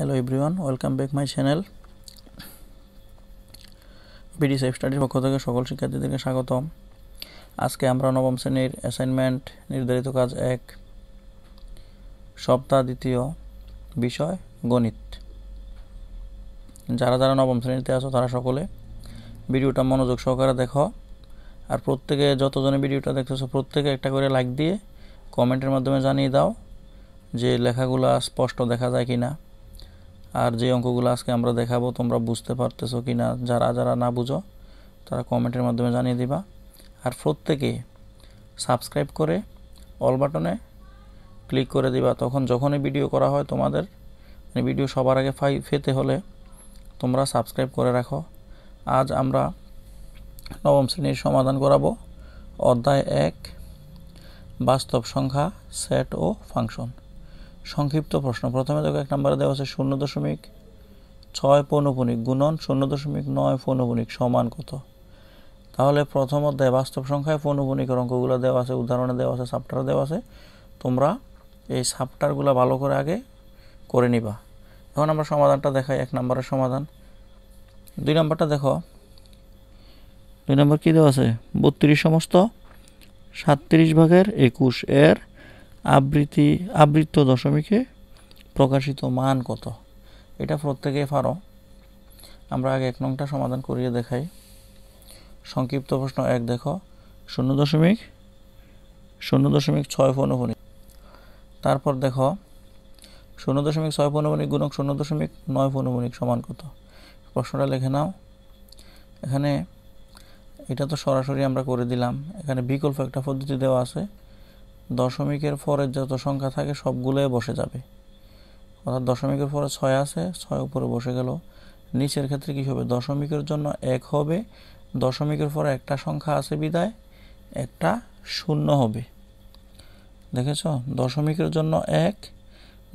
hello everyone welcome back my channel BD safe স্টাডির পক্ষ থেকে সকল শিক্ষার্থীদেরকে স্বাগতম আজকে আমরা নবম শ্রেণীর অ্যাসাইনমেন্ট নির্ধারিত কাজ এক সপ্তাহ দ্বিতীয় বিষয় গণিত যারা যারা নবম শ্রেণীতে আছো তারা সকলে ভিডিওটা মনোযোগ সহকারে দেখো আর প্রত্যেকে যতজনে ভিডিওটা দেখতেছো প্রত্যেকে একটা করে লাইক দিয়ে কমেন্টের মাধ্যমে জানিয়ে দাও যে লেখাগুলো স্পষ্ট দেখা যায় কি না আর যে অঙ্কগুলো আজকে আমরা দেখাবো তোমরা বুঝতে পারতেছো কি না যারা যারা না বুঝো তারা কমেন্টের মাধ্যমে জানিয়ে দিবা আর প্রত্যেকে সাবস্ক্রাইব করে অল বাটনে ক্লিক করে দিবা তখন যখনই ভিডিও করা হয় তোমাদের মানে ভিডিও সবার আগে ফাই ফেতে হলে তোমরা সাবস্ক্রাইব করে রাখো আজ আমরা নবম শ্রেণীর সমাধান করাবো অধ্যায় এক বাস্তব সংখ্যা সেট ও ফাংশন সংক্ষিপ্ত প্রশ্ন প্রথমে দেখো এক নম্বরে দেওয়া আছে শূন্য দশমিক ছয় পৌনপণিক গুণন শূন্য দশমিক নয় পৌনপণিক সমান কত তাহলে প্রথম অধ্যায় বাস্তব সংখ্যায় পৌনপণিকের অঙ্কগুলো দেওয়া আছে উদাহরণে দেওয়া আছে সাপটার দেওয়া আছে তোমরা এই সাপটারগুলো ভালো করে আগে করে নিবা এখন আমরা সমাধানটা দেখাই এক নম্বরের সমাধান দুই নম্বরটা দেখো দুই নম্বর কী দেওয়া আছে বত্রিশ সমস্ত সাতত্রিশ ভাগের একুশ এর আবৃত্তি আবৃত্ত দশমিকে প্রকাশিত মান কত এটা প্রত্যেকে পারো আমরা আগে এক নংটা সমাধান করিয়ে দেখাই সংক্ষিপ্ত প্রশ্ন এক দেখো শূন্য দশমিক শূন্য দশমিক ছয় পৌনপণিক তারপর দেখো শূন্য দশমিক ছয় পৌনপণিক গুণক শূন্য দশমিক নয় পৌনপণিক সমান কত প্রশ্নটা লেখে নাও এখানে এটা তো সরাসরি আমরা করে দিলাম এখানে বিকল্প একটা পদ্ধতি দেওয়া আছে দশমিকের পরে যত সংখ্যা থাকে সবগুলোই বসে যাবে অর্থাৎ দশমিকের পরে ছয় আছে ছয় উপরে বসে গেল নিচের ক্ষেত্রে কী হবে দশমিকের জন্য এক হবে দশমিকের পরে একটা সংখ্যা আছে বিদায় একটা শূন্য হবে দেখেছ দশমিকের জন্য এক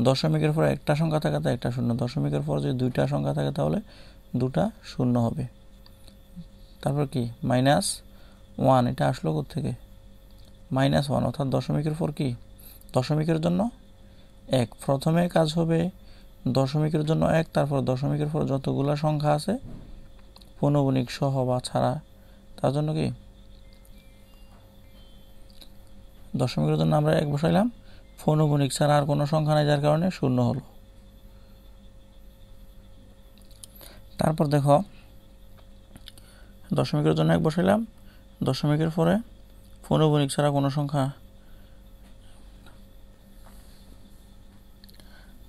দশমিকের পরে একটা সংখ্যা থাকে তা একটা শূন্য দশমিকের পরে যদি দুইটা সংখ্যা থাকে তাহলে দুটা শূন্য হবে তারপর কি মাইনাস ওয়ান এটা আসলো থেকে মাইনাস ওয়ান অর্থাৎ দশমিকের পর কি দশমিকের জন্য এক প্রথমে কাজ হবে দশমিকের জন্য এক তারপর দশমিকের পর যতগুলো সংখ্যা আছে পনবণিক সহ বা ছাড়া তার জন্য কি দশমিকের জন্য আমরা এক বসাইলাম ফোনবণিক ছাড়া আর কোনো সংখ্যা নাই যার কারণে শূন্য হলো তারপর দেখো দশমিকের জন্য এক বসাইলাম দশমিকের পরে পৌরবণিক ছাড়া কোনো সংখ্যা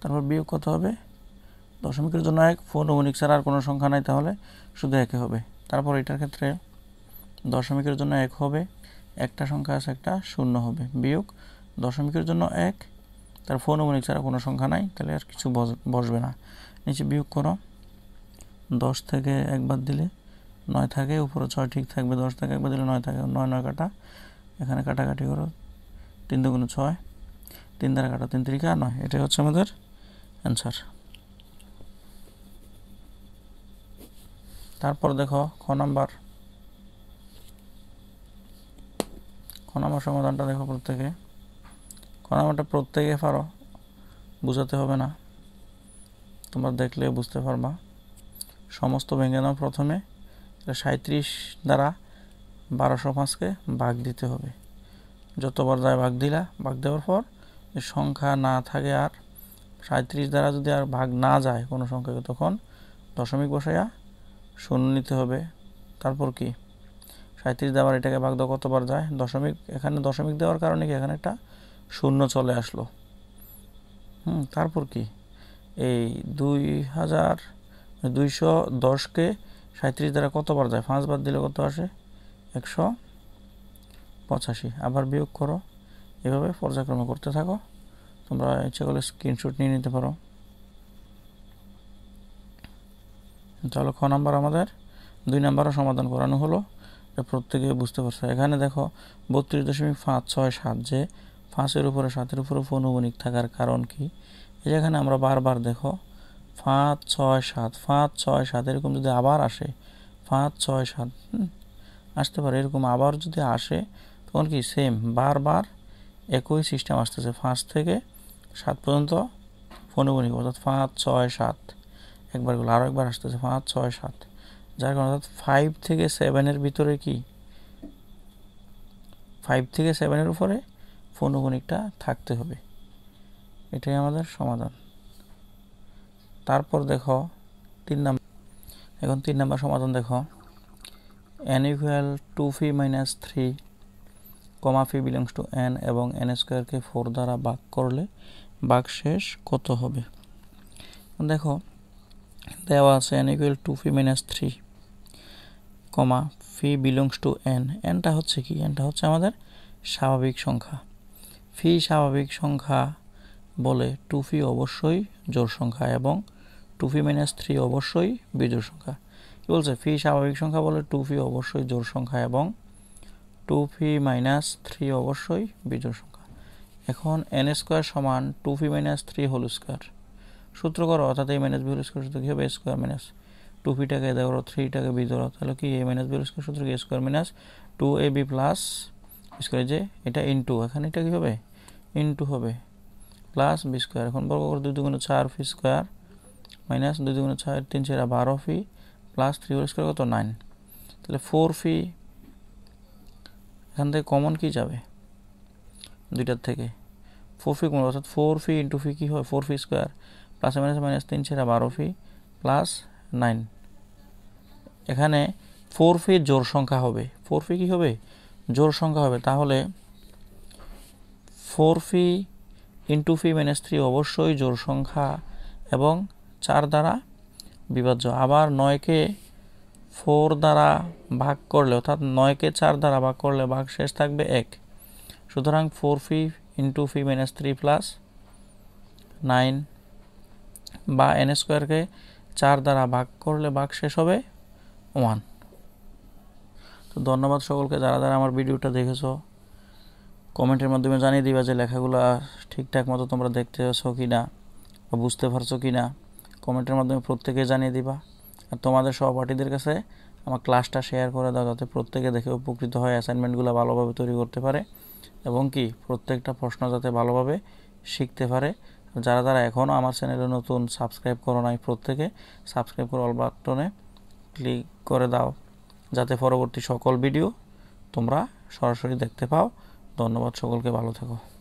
তারপর বিয়োগ কত হবে দশমিকের জন্য এক পৌরবণিক ছাড়া আর কোনো সংখ্যা নাই তাহলে শুধু একে হবে তারপর এটার ক্ষেত্রে দশমিকের জন্য এক হবে একটা সংখ্যা আছে একটা শূন্য হবে বিয়োগ দশমিকের জন্য এক তার পৌরবণিক ছাড়া কোনো সংখ্যা নাই তাহলে আর কিছু বসবে না নিচে বিয়োগ করো দশ থেকে একবার দিলে নয় থাকে উপরে ছয় ঠিক থাকবে দশ থাকে একবার দিলে নয় থাকে নয় নয় কাটা এখানে কাটাকাটি করো তিন গুণে ছয় তিন দ্বারা কাটা তিন তিরিকা নয় এটাই হচ্ছে আমাদের অ্যান্সার তারপর দেখো খ নাম্বার খ নাম্বার সমাধানটা দেখো প্রত্যেকে খ নাম্বারটা প্রত্যেকে পারো বুঝাতে হবে না তোমরা দেখলে বুঝতে পারবা সমস্ত ভেঙে নাও প্রথমে সাঁত্রিশ দ্বারা বারোশো পাঁচকে ভাগ দিতে হবে যতবার যায় ভাগ দিলা ভাগ দেওয়ার পর সংখ্যা না থাকে আর সাঁত্রিশ দ্বারা যদি আর ভাগ না যায় কোনো সংখ্যাকে তখন দশমিক বসাইয়া শূন্য নিতে হবে তারপর কি সাঁত্রিশ দেওয়ার এটাকে ভাগ দেওয়া কতবার যায় দশমিক এখানে দশমিক দেওয়ার কারণে কি এখানে একটা শূন্য চলে আসলো হুম তারপর কি এই দুই হাজার দুইশো দশকে সাঁত্রিশ দ্বারা কতবার যায় পাঁচবার দিলে কত আসে একশো পঁচাশি আবার বিয়োগ করো এভাবে পর্যায়ক্রমে করতে থাকো তোমরা ইচ্ছে করলে স্ক্রিনশট নিয়ে নিতে পারো তাহলে খ নাম্বার আমাদের দুই নাম্বারও সমাধান করানো হলো প্রত্যেকে বুঝতে পারছো এখানে দেখো বত্রিশ দশমিক পাঁচ ছয় সাত যে পাঁচের উপরে সাতের উপরে ফোনবণিক থাকার কারণ কি এখানে আমরা বারবার দেখো পাঁচ ছয় সাত পাঁচ ছয় সাত এরকম যদি আবার আসে পাঁচ ছয় সাত আসতে পারে এরকম আবার যদি আসে তখন কি সেম বারবার একই সিস্টেম আসতেছে পাঁচ থেকে সাত পর্যন্ত বনি অর্থাৎ পাঁচ ছয় সাত একবার গেলো আরও একবার আসতেছে পাঁচ ছয় সাত যার কারণে অর্থাৎ ফাইভ থেকে সেভেনের ভিতরে কি ফাইভ থেকে সেভেনের উপরে ফোনগণিকটা থাকতে হবে এটাই আমাদের সমাধান তারপর দেখো তিন নাম্বার এখন তিন নাম্বার সমাধান দেখো N equal two phi minus three comma phi belongs to N এবং এন স্কোয়ারকে ফোর দ্বারা ভাগ করলে বাক শেষ কত হবে দেখো দেওয়া আছে N equal two phi minus three comma phi belongs to N এনটা হচ্ছে কি এনটা হচ্ছে আমাদের স্বাভাবিক সংখ্যা ফি স্বাভাবিক সংখ্যা বলে টু ফি অবশ্যই জোর সংখ্যা এবং টু ফি মাইনাস থ্রি অবশ্যই বিজোড় সংখ্যা কী বলছে ফি স্বাভাবিক সংখ্যা বলে টু ফি অবশ্যই জোড় সংখ্যা এবং টু ফি মাইনাস থ্রি অবশ্যই বিজোড় সংখ্যা এখন এন স্কোয়ার সমান two phi minus three whole square সূত্র করো অর্থাৎ এই মাইনাস বি স্কোয়ার সূত্র কী হবে স্কোয়ার মাইনাস টু ফিটাকে এদা করো থ্রিটাকে বি তাহলে কি এ মাইনাস বি স্কোয়ার সূত্র কি square minus two A B plus square যে এটা ইনটু এখানে এটা কী হবে ইন টু হবে প্লাস বি স্কোয়ার এখন বর্গ করে দুই দুগুণ চার ফি স্কোয়ার মাইনাস দুই দুগুণে ছয় তিন সেরা বারো phi plus three whole square কত নাইন তাহলে ফোর ফি এখান থেকে কমন কী যাবে দুইটার থেকে ফোর ফি কমন অর্থাৎ ফোর ফি ইন্টু ফি কী হয় four phi square plus minus minus তিন সেরা বারো ফি প্লাস নাইন এখানে ফোর ফি জোর সংখ্যা হবে ফোর ফি কী হবে জোর সংখ্যা হবে তাহলে four phi into phi minus three অবশ্যই জোর সংখ্যা এবং চার দ্বারা বিভাজ্য আবার নয়কে ফোর দ্বারা ভাগ করলে অর্থাৎ নয়কে চার দ্বারা ভাগ করলে ভাগ শেষ থাকবে এক সুতরাং four phi into phi minus three plus nine বা এন স্কোয়ারকে চার দ্বারা ভাগ করলে ভাগ শেষ হবে ওয়ান তো ধন্যবাদ সকলকে যারা যারা আমার ভিডিওটা দেখেছো কমেন্টের মাধ্যমে জানিয়ে দিবা যে লেখাগুলো ঠিকঠাক মতো তোমরা দেখতে পাচ্ছ কি না বা বুঝতে পারছো কি না কমেন্টের মাধ্যমে প্রত্যেকে জানিয়ে দিবা আর তোমাদের সহপাঠীদের কাছে আমার ক্লাসটা শেয়ার করে দাও যাতে প্রত্যেকে দেখে উপকৃত হয় অ্যাসাইনমেন্টগুলো ভালোভাবে তৈরি করতে পারে এবং কি প্রত্যেকটা প্রশ্ন যাতে ভালোভাবে শিখতে পারে যারা যারা এখনও আমার চ্যানেলে নতুন সাবস্ক্রাইব করো নাই প্রত্যেকে সাবস্ক্রাইব করে অল বাটনে ক্লিক করে দাও যাতে পরবর্তী সকল ভিডিও তোমরা সরাসরি দেখতে পাও ধন্যবাদ সকলকে ভালো থেকো